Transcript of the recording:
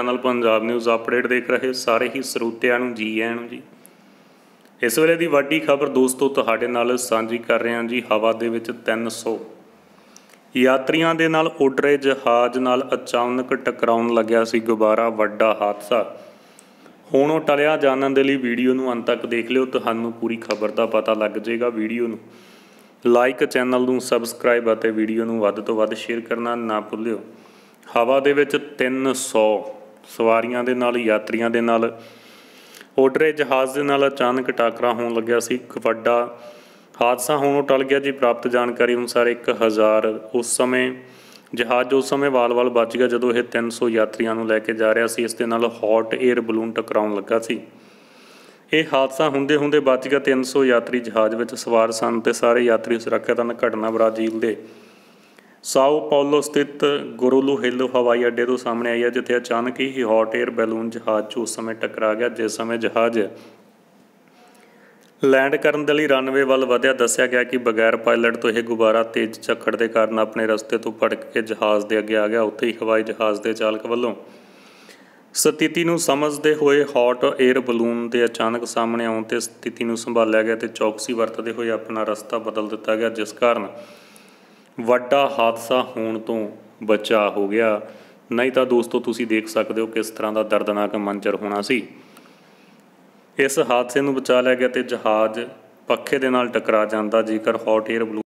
channel Punjab news update ਦੇਖ ਰਹੇ ਸਾਰੇ ਹੀ ਸਰੋਤਿਆਂ ਨੂੰ ਜੀ ਆਇਆਂ ਨੂੰ ਜੀ ਇਸ ਵੇਲੇ ਦੀ ਵੱਡੀ ਖਬਰ ਦੋਸਤੋ ਤੁਹਾਡੇ ਨਾਲ ਸਾਂਝੀ ਕਰ ਰਹੇ ਹਾਂ ਜੀ ਹਵਾ ਦੇ ਵਿੱਚ 300 ਯਾਤਰੀਆਂ ਦੇ ਨਾਲ ਉੱਡ ਰਹੇ ਜਹਾਜ਼ ਨਾਲ ਅਚਾਨਕ ਟਕਰਾਉਣ ਲੱਗਿਆ ਸੀ ਗੁਬਾਰਾ ਵੱਡਾ ਹਾਦਸਾ ਹੁਣ ਉਹ ਟਲਿਆ ਜਾਣਨ ਦੇ ਲਈ ਵੀਡੀਓ ਨੂੰ ਅੰਤ ਤੱਕ ਦੇਖ ਲਿਓ ਤੁਹਾਨੂੰ ਪੂਰੀ ਖਬਰ ਦਾ ਪਤਾ ਲੱਗ ਜਾਏਗਾ ਵੀਡੀਓ ਨੂੰ ਲਾਈਕ ਚੈਨਲ ਨੂੰ ਸਬਸਕ੍ਰਾਈਬ ਅਤੇ ਵੀਡੀਓ ਨੂੰ ਵੱਧ ਤੋਂ ਵੱਧ ਸ਼ੇਅਰ ਕਰਨਾ ਨਾ ਭੁੱਲਿਓ ਹਵਾ ਦੇ ਵਿੱਚ 300 ਸਵਾਰੀਆਂ ਦੇ ਨਾਲ ਯਾਤਰੀਆਂ ਦੇ ਨਾਲ ਓਡਰੇ ਜਹਾਜ਼ ਦੇ ਨਾਲ ਅਚਾਨਕ ਟਾਕਰਾ ਹੋਣ ਲੱਗਿਆ ਸੀ ਇੱਕ ਵੱਡਾ ਹਾਦਸਾ ਹੋਣੋਂ ਟਲ ਗਿਆ ਜੀ ਪ੍ਰਾਪਤ ਜਾਣਕਾਰੀ ਅਨੁਸਾਰ 1000 ਉਸ ਸਮੇਂ ਜਹਾਜ਼ ਉਸ ਸਮੇਂ ਵਾਲ-ਵਾਲ ਬਚ ਗਿਆ ਜਦੋਂ ਇਹ 300 ਯਾਤਰੀਆਂ ਨੂੰ ਲੈ ਕੇ ਜਾ ਰਿਹਾ ਸੀ ਇਸ ਦੇ ਨਾਲ ਹੌਟ 에ਅਰ ਬਲੂਨ ਟਕਰਾਉਣ ਲੱਗਾ ਸੀ ਇਹ ਹਾਦਸਾ ਹੁੰਦੇ ਹੁੰਦੇ ਬਚ ਗਿਆ 300 ਯਾਤਰੀ ਜਹਾਜ਼ ਵਿੱਚ ਸਵਾਰ ਸਨ ਤੇ ਸਾਰੇ ਯਾਤਰੀ ਸੁਰੱਖਿਅਤ ਹਨ ਘਟਨਾ ਬ੍ਰਾਜ਼ੀਲ ਦੇ ਸਾਓ ਪੌਲੋ ਸਥਿਤ ਗੁਰੂਲੂ ਹਿੱਲ ਹਵਾਈ ਅੱਡੇ ਤੋਂ ਸਾਹਮਣੇ ਆਈ ਹੈ ਜਿੱਥੇ ਅਚਾਨਕ ਹੀ ਹੌਟ 에ਅਰ ਬੈਲੂਨ ਜਹਾਜ਼ 'ਚ ਉਸ ਸਮੇਂ ਟਕਰਾ ਗਿਆ ਜਿਸ ਸਮੇਂ ਜਹਾਜ਼ ਲੈਂਡ ਕਰਨ ਦੇ ਲਈ ਰਨਵੇ ਵੱਲ ਵਧਿਆ ਦੱਸਿਆ ਗਿਆ ਕਿ ਬਗੈਰ ਪਾਇਲਟ ਤੋਂ ਇਹ ਗੁਬਾਰਾ ਤੇਜ਼ ਝੱਖੜ ਦੇ ਕਾਰਨ ਆਪਣੇ ਰਸਤੇ ਤੋਂ ਭਟਕ ਕੇ ਜਹਾਜ਼ ਦੇ ਅੱਗੇ ਆ ਗਿਆ ਉੱਥੇ ਹੀ ਹਵਾਈ ਜਹਾਜ਼ ਦੇ ਚਾਲਕ ਵੱਲੋਂ ਸਥਿਤੀ ਨੂੰ ਸਮਝਦੇ ਹੋਏ ਹੌਟ 에ਅਰ ਬਲੂਨ ਦੇ ਅਚਾਨਕ ਸਾਹਮਣੇ ਆਉਣ ਤੇ ਸਥਿਤੀ ਨੂੰ ਸੰਭਾਲਿਆ ਗਿਆ ਤੇ ਚੌਕਸੀ ਵਰਤਦੇ ਹੋਏ ਆਪਣਾ ਰਸਤਾ ਬਦਲ ਦਿੱਤਾ ਗਿਆ ਜਿਸ ਕਾਰਨ ਵੱਡਾ ਹਾਦਸਾ ਹੋਣ ਤੋਂ ਬਚਾ ਹੋ ਗਿਆ ਨਹੀਂ ਤਾਂ ਦੋਸਤੋ ਤੁਸੀਂ ਦੇਖ ਸਕਦੇ ਹੋ ਕਿਸ ਤਰ੍ਹਾਂ ਦਾ ਦਰਦਨਾਕ ਮੰਜ਼ਰ ਹੋਣਾ ਸੀ ਇਸ ਹਾਦਸੇ ਨੂੰ ਬਚਾ ਲਿਆ ਗਿਆ ਤੇ ਜਹਾਜ਼ ਪੱਖੇ ਦੇ ਨਾਲ ਟਕਰਾ ਜਾਂਦਾ ਜੇਕਰ ਹੌਟ 에ਅਰ